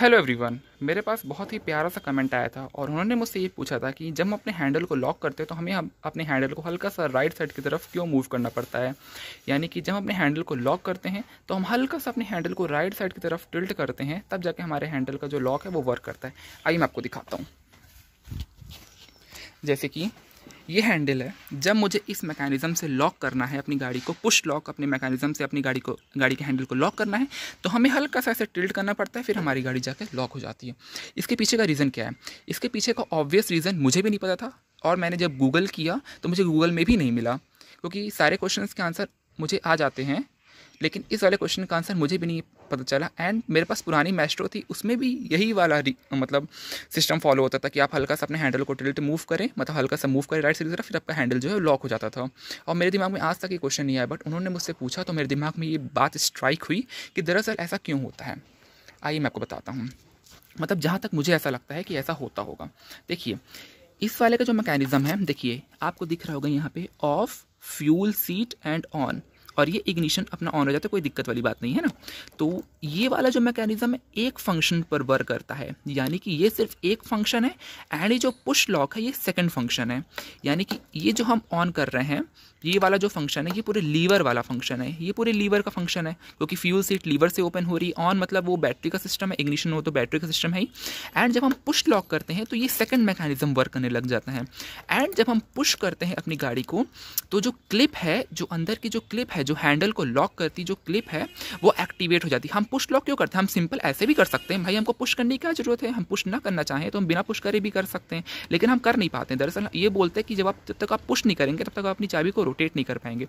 hello everyone मेरे पास बहुत ही प्यारा सा कमेंट आया था और उन्होंने मुझसे ये पूछा था कि जब हम अपने हैंडल को लॉक करते हैं तो हमें हम अपने हैंडल को हल्का सा राइट साइड की तरफ क्यों मूव करना पड़ता है यानी कि जब अपने हैंडल को लॉक करते हैं तो हम हल्का सा अपने हैंडल को राइट साइड की तरफ टिल्ट करते हैं तब जाके हमारे हैंडल का जो लॉक है वो वर्क करता है आइए मैं आपको दिखाता हूँ जैसे कि ये हैंडल है जब मुझे इस मैकेनिज़्म से लॉक करना है अपनी गाड़ी को पुश लॉक अपने मैकेनिज़्म से अपनी गाड़ी को गाड़ी के हैंडल को लॉक करना है तो हमें हल्का सा ऐसे टिल्ट करना पड़ता है फिर हमारी गाड़ी जाकर लॉक हो जाती है इसके पीछे का रीज़न क्या है इसके पीछे का ऑब्वियस रीज़न मुझे भी नहीं पता था और मैंने जब गूगल किया तो मुझे गूगल में भी नहीं मिला क्योंकि सारे क्वेश्चन के आंसर मुझे आ जाते हैं लेकिन इस वाले क्वेश्चन का आंसर मुझे भी नहीं पता चला एंड मेरे पास पुरानी मैस्ट्रो थी उसमें भी यही वाला मतलब सिस्टम फॉलो होता था कि आप हल्का सा अपने हैंडल को टिल्ट मूव करें मतलब हल्का सा मूव करें राइट की तरफ फिर आपका हैंडल जो है लॉक हो जाता था और मेरे दिमाग में आज तक ये क्वेश्चन नहीं आया बट उन्होंने मुझसे पूछा तो मेरे दिमाग में ये बात स्ट्राइक हुई कि दरअसल ऐसा क्यों होता है आइए मैं आपको बताता हूँ मतलब जहाँ तक मुझे ऐसा लगता है कि ऐसा होता होगा देखिए इस वाले का जो मैकेनिज़्म है देखिए आपको दिख रहा होगा यहाँ पे off fuel seat and on और ये इग्निशन अपना ऑन हो जाता है कोई दिक्कत वाली बात नहीं है ना तो ये वाला जो मैकेनिज्म है एक फंक्शन पर वर्क करता है यानी कि ये सिर्फ एक फंक्शन है एंड ये जो पुश लॉक है ये सेकंड फंक्शन है यानी कि ये जो हम ऑन कर रहे हैं ये वाला जो फंक्शन है ये पूरे लीवर वाला फंक्शन है ये पूरे लीवर का फंक्शन है क्योंकि फ्यूल सीट लीवर से ओपन हो रही है ऑन मतलब वो बैटरी का सिस्टम है इग्निशन हो तो बैटरी का सिस्टम है ही एंड जब हम पुश लॉक करते हैं तो ये सेकंड मैकेनिज्म वर्क करने लग जाता है एंड जब हम पुश करते हैं अपनी गाड़ी को तो जो क्लिप है जो अंदर की जो क्लिप है जो हैंडल को लॉक करती जो क्लिप है वो एक्टिवेट हो जाती हम पुश लॉक क्यों करते हैं हम सिंपल ऐसे भी कर सकते हैं भाई हमको पुश करने की क्या जरूरत है हम पुश ना करना चाहें तो हम बिना पुश करे भी कर सकते हैं लेकिन हम कर नहीं पाते हैं दरअसल ये बोलते हैं कि जब आप जब तक आप पुश नहीं करेंगे तब तक आप अपनी चाबी को रोटेट नहीं कर पाएंगे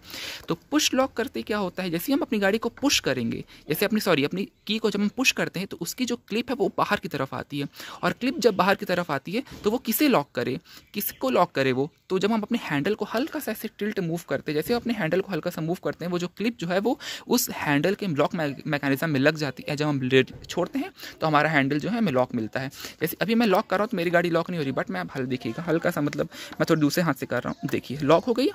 तो पुश लॉक करते क्या होता है जैसे हम अपनी गाड़ी को पुश करेंगे जैसे अपनी सॉरी अपनी की को जब हम पुश करते हैं तो उसकी जो क्लिप है वो बाहर की तरफ आती है और क्लिप जब बाहर की तरफ आती है तो वो किसे लॉक करे किसको लॉक करे वो तो जब हम अपने हैंडल को हल्का सा ऐसे टिल्ट मूव करते हैं जैसे अपने हैंडल को हल्का सा मूव करते हैं वो जो क्लिप जो है वो उस हैंडल के लॉक मैकेनिज्म में लग लग जाती है जब हम छोड़ते हैं तो हमारा हैंडल जो है हमें लॉक मिलता है जैसे अभी मैं लॉक कर रहा हूँ तो मेरी गाड़ी लॉक नहीं हो रही बट मैं अब हल देखिएगा हल्का सा मतलब मैं थोड़ी दूसरे हाथ से कर रहा हूँ देखिए लॉक हो गई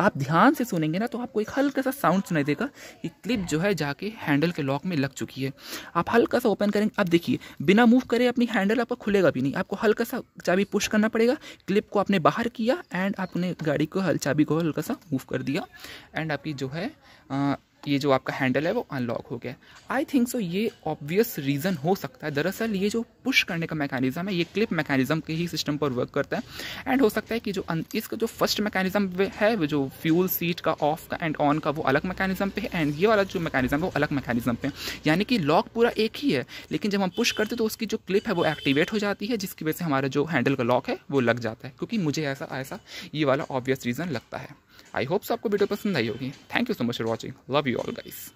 आप ध्यान से सुनेंगे ना तो आपको एक हल्का सा साउंड सुनाई देगा कि क्लिप जो है जाके हैंडल के लॉक में लग चुकी है आप हल्का सा ओपन करेंगे आप देखिए बिना मूव करे अपनी हैंडल आपका खुलेगा भी नहीं आपको हल्का सा चाबी पुश करना पड़ेगा क्लिप को आपने बाहर किया एंड आपने गाड़ी को हल चाबी को हल्का सा मूव कर दिया एंड आपकी जो है आ, ये जो आपका हैंडल है वो अनलॉक हो गया आई थिंक सो ये ऑब्वियस रीज़न हो सकता है दरअसल ये जो पुश करने का मैकेनिज्म है ये क्लिप मैकेनिज्म के ही सिस्टम पर वर्क करता है एंड हो सकता है कि जो इसका जो फर्स्ट मैकेनिज्म है वो जो फ्यूल सीट का ऑफ का एंड ऑन का वो अलग मैकेनिज्म पे है एंड ये वाला जो मैकेनिज्म है वो अलग मैकेनिज्म पे है यानी कि लॉक पूरा एक ही है लेकिन जब हम पुश करते तो उसकी जो क्लिप है वो एक्टिवेट हो जाती है जिसकी वजह से हमारा जो हैंडल का लॉक है वो लग जाता है क्योंकि मुझे ऐसा ऐसा ये वाला ऑब्वियस रीज़न लगता है आई होप्स आपको वीडियो पसंद आई होगी thank you so much for watching love you all guys